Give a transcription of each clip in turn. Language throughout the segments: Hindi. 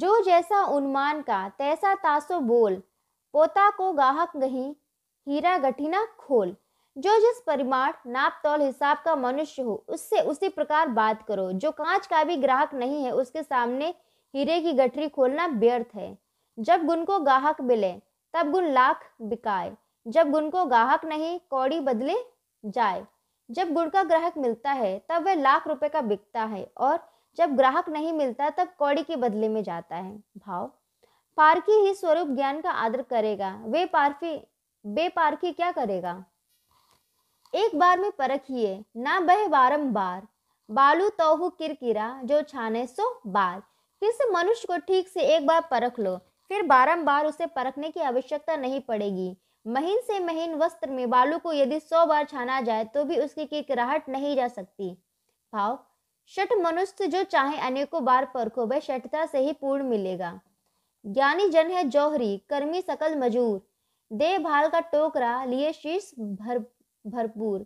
जो जैसा उन्मान का तैसा तासो बोल पोता को गाहक नहीं हीरा गठिना खोल जो जिस परिमाण नाप तौल हिसाब का मनुष्य हो उससे उसी प्रकार बात करो जो कांच का भी ग्राहक नहीं है उसके सामने हीरे की गठरी खोलना व्यर्थ है जब गुण को गाहक मिले तब गुण लाख बिकाए जब गुण को गाहक नहीं कौड़ी बदले जाए जब गुण का ग्राहक मिलता है तब वह लाख रुपए का बिकता है और जब ग्राहक नहीं मिलता तब कौड़ी के बदले में जाता है भाव पारखी ही स्वरूप ज्ञान का आदर करेगा वे पारफी पारखी क्या करेगा एक बार में परखिए ना बहे बारंबार बालू तोहु किरकिरा जो छाने सो बार फिर से मनुष्य को ठीक से एक बार परख लो फिर बारंबार उसे परखने की आवश्यकता नहीं पड़ेगी महीन से महीन वस्त्र में बालू को यदि सौ बार छाना जाए तो भी उसकी किरकिराहट नहीं जा सकती भाव शठ मनुष्य जो चाहे अनेकों बार परखो वह शठता से ही पूर्ण मिलेगा ज्ञानी जन है जौहरी कर्मी सकल मजूर दे भाल का टोकरा लिए शीश भर भरपूर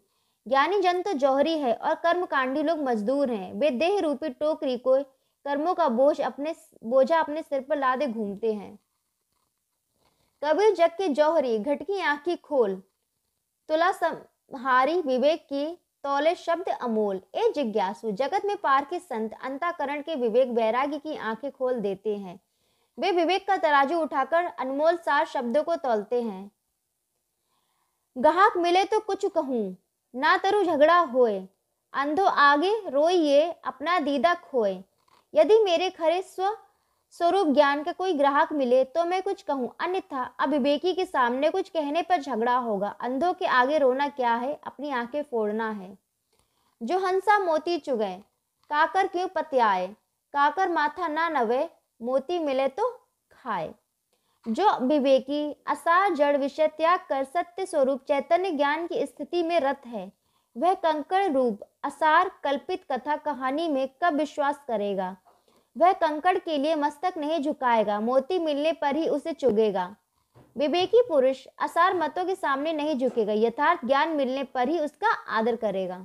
ज्ञानी जन तो जौहरी है और कर्म कांडी लोग मजदूर हैं वे देह रूपी टोकरी को कर्मों का बोझ अपने बोझा अपने सिर पर लादे घूमते हैं कबीर जग के जौहरी घटकी आंख की खोल तुला सम हारी विवेक की तौले शब्द अमोल ए जिज्ञासु जगत में के संत अंताकरण के विवेक बैरागी की आंखें खोल देते हैं वे विवेक का तराजू उठाकर अनमोल सार शब्दों को तोलते हैं गाहक मिले तो कुछ कहूं ना तरु झगड़ा होए अंधो आगे रोइए अपना दीदा खोए यदि मेरे खरे स्व स्वरूप ज्ञान का कोई ग्राहक मिले तो मैं कुछ कहूँ अन्यथा अभिवेकी के सामने कुछ कहने पर झगड़ा होगा अंधों के आगे रोना क्या है अपनी आंखें फोड़ना है जो हंसा मोती चुगे काकर क्यों पत्याए काकर माथा ना नवे मोती मिले तो खाए जो विवेकी असार जड़ विषय त्याग कर सत्य स्वरूप चैतन्य ज्ञान की स्थिति में रत है वह कंकड़ रूप असार कल्पित कथा कहानी में कब विश्वास करेगा वह कंकड़ के लिए मस्तक नहीं झुकाएगा मोती मिलने पर ही उसे चुगेगा विवेकी पुरुष असार मतों के सामने नहीं झुकेगा यथार्थ ज्ञान मिलने पर ही उसका आदर करेगा